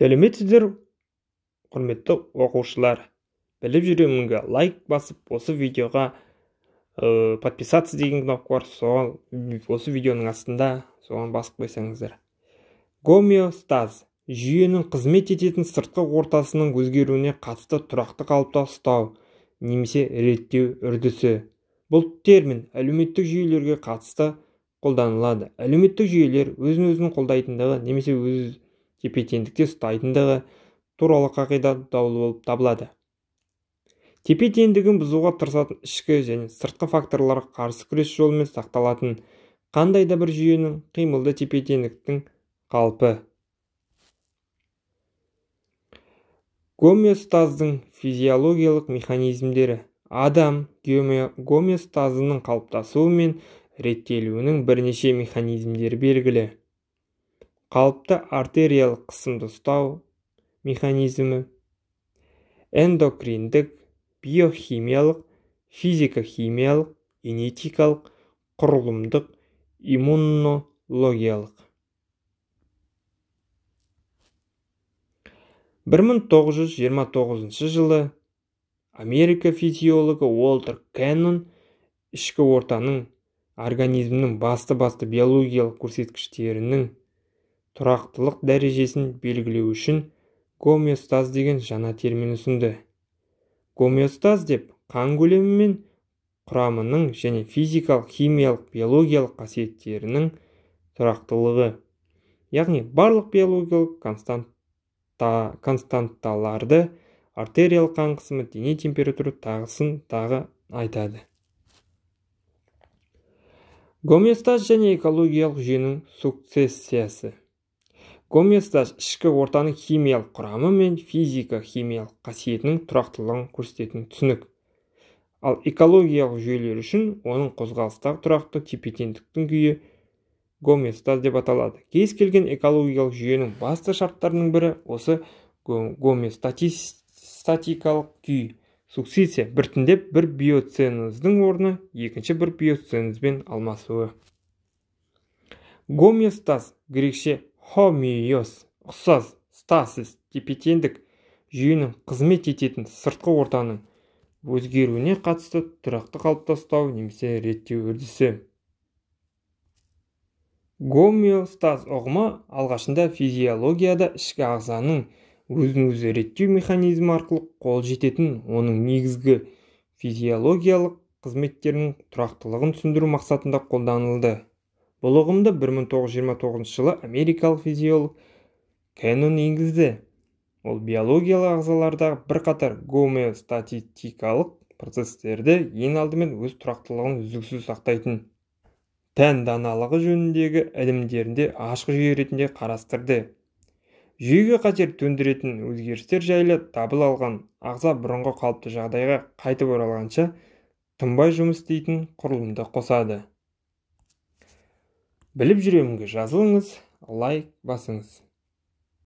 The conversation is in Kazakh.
сәлеметсіздер құрметті оқушылар біліп жүремінгі лайк басып осы видеоға ә, подписаться деген кнопка бар соған осы видеоның астында соған басып қойсаңыздар гомеостаз жүйенің қызмет ететін сыртқы ортасының өзгеруіне қатысты тұрақты қалыпта ұстау немесе реттеу үрдісі бұл термин әлеуметтік жүйелерге қатысты қолданылады әлеуметтік жүйелер өзін өзін қолдайтындығы немесе өз тепе теңдікте ұстайтындығы туралы қағида даулы болып табылады тепе теңдігін бұзуға тырысатын ішкі және сыртқы факторларға қарсы күрес жолымен сақталатын қандай да бір жүйенің қимылды тепе теңдіктің қалпы гомеостаздың физиологиялық механизмдері адам гомеостазының қалыптасуы мен реттелуінің бірнеше механизмдері белгілі қалыпты артериялық қысымды ұстау механизмі эндокриндік биохимиялық физика-химиялық генетикалық құрылымдық иммунологиялық 1929 жылы америка физиологы уолтер кеннон ішкі ортаның организмнің басты-басты биологиялық көрсеткіштерінің тұрақтылық дәрежесін белгілеу үшін гомеостаз деген жаңа термин ұсынды гомеостаз деп қан көлемі мен құрамының және физикалық химиялық биологиялық қасиеттерінің тұрақтылығы яғни барлық биологиялық константа, константталарды артериялық қан қысымы дене температура тағысын тағы айтады гомеостаз және экологиялық жүйенің сукцессиясы Гомеостаз ішкі ортаның химиялық құрамы мен физика химиялық қасиетінің тұрақтылығын көрсететін түсінік ал экологиялық жүйелер үшін оның қозғалыстағы тұрақты тепе күйі гомеостаз деп аталады кез келген экологиялық жүйенің басты шарттарының бірі осы гомеостатикалық күй сукцессия біртіндеп бір биоценоздың орны екінші бір биоценозбен алмасуы гомеостаз грекше хомиос ұқсас стасис тепе жүйенің қызмет ететін сыртқы ортаның өзгеруіне қатысты тұрақты қалыптастау немесе реттеу үрдісі гомеостаз ұғымы алғашында физиологияда ішкі ағзаның өзін өзі реттеу механизмі арқылы қол жететін оның негізгі физиологиялық қызметтерінің тұрақтылығын түсіндіру мақсатында қолданылды бұл ұғымды 1929 жылы америкалық физиолог кэнон енгізді ол биологиялық ағзалардағы бірқатар гомеостатикалық процестерді ең алдымен өз тұрақтылығын үздіксіз сақтайтын тән даналығы жөніндегі ілімдерінде ашық жүйе ретінде қарастырды жүйеге қатер төндіретін өзгерістер жайлы дабыл алған ағза бұрынғы қалыпты жағдайға қайтып оралғанша тынбай жұмыс істейтін құрылымды қосады біліп жүремінге жазылыңыз лайк басыңыз